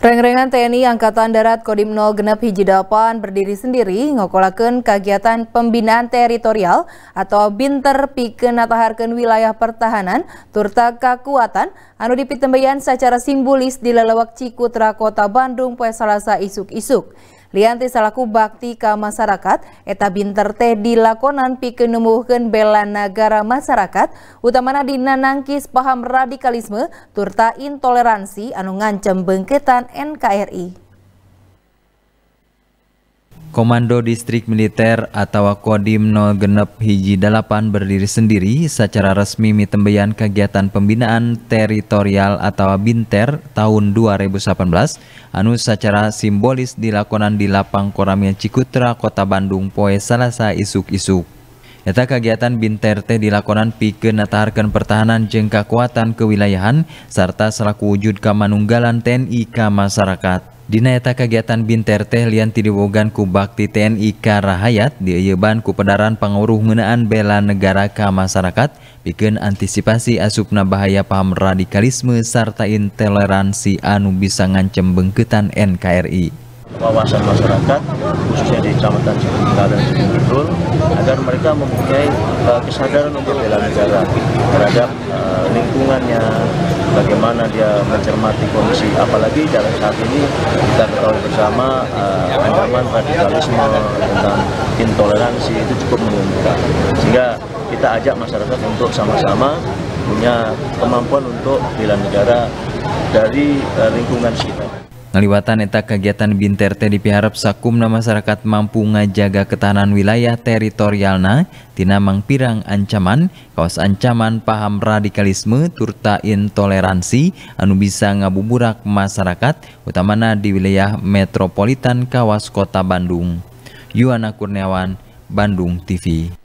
Reng-rengan TNI Angkatan Darat Kodim 0 genep hiji delapan berdiri sendiri ngokolakan kegiatan pembinaan teritorial atau binter pikeun wilayah pertahanan turta kekuatan anu dipitembayan secara simbolis di lelewak Cikutra Kota Bandung poe Salasa isuk-isuk. Lianti selaku bakti ke masyarakat, eta binter teh dilakonan pikeun bela negara masyarakat, utamana dinanangkis paham radikalisme turta intoleransi anu ngancem bengketan NKRI. Komando Distrik Militer atau Kodim 0 Genep Hiji 8 berdiri sendiri secara resmi mitembeyan kegiatan pembinaan teritorial atau BINTER tahun 2018 anu secara simbolis dilakonan di Lapang Koramil Cikutra, Kota Bandung poe Salasa isuk-isuk. Eta kegiatan BINTER teh dilakonan pikeun nataharkeun pertahanan jeung kuatan kewilayahan serta selaku wujud kamanunggalan TNI ka masyarakat. Dina kegiatan Binter teh lian tidibogan ku Bakti TNI Karahayat di Yeban ku pedaran penguruh menaan bela negara ke masyarakat bikin antisipasi asupna bahaya paham radikalisme serta intoleransi anu bisa ngancem bengketan NKRI wawasan masyarakat khususnya di Kecamatan Cipta dan Cipintul agar mereka mempunyai uh, kesadaran untuk bela negara terhadap uh, lingkungannya bagaimana dia mencermati kondisi apalagi dalam saat ini kita ketahui bersama uh, ancaman radikalisme tentang intoleransi itu cukup menguntungkan sehingga kita ajak masyarakat untuk sama-sama punya kemampuan untuk bela negara dari uh, lingkungan sekitar Ngaliwatan eta kegiatan binter teh dipiharap sakumna masyarakat mampu ngajaga ketahanan wilayah teritorialna tina mangpirang ancaman, kaos ancaman paham radikalisme turta intoleransi anu bisa ngabuburak masyarakat utamana di wilayah metropolitan kawas kota Bandung. Yuana Kurniawan, Bandung TV.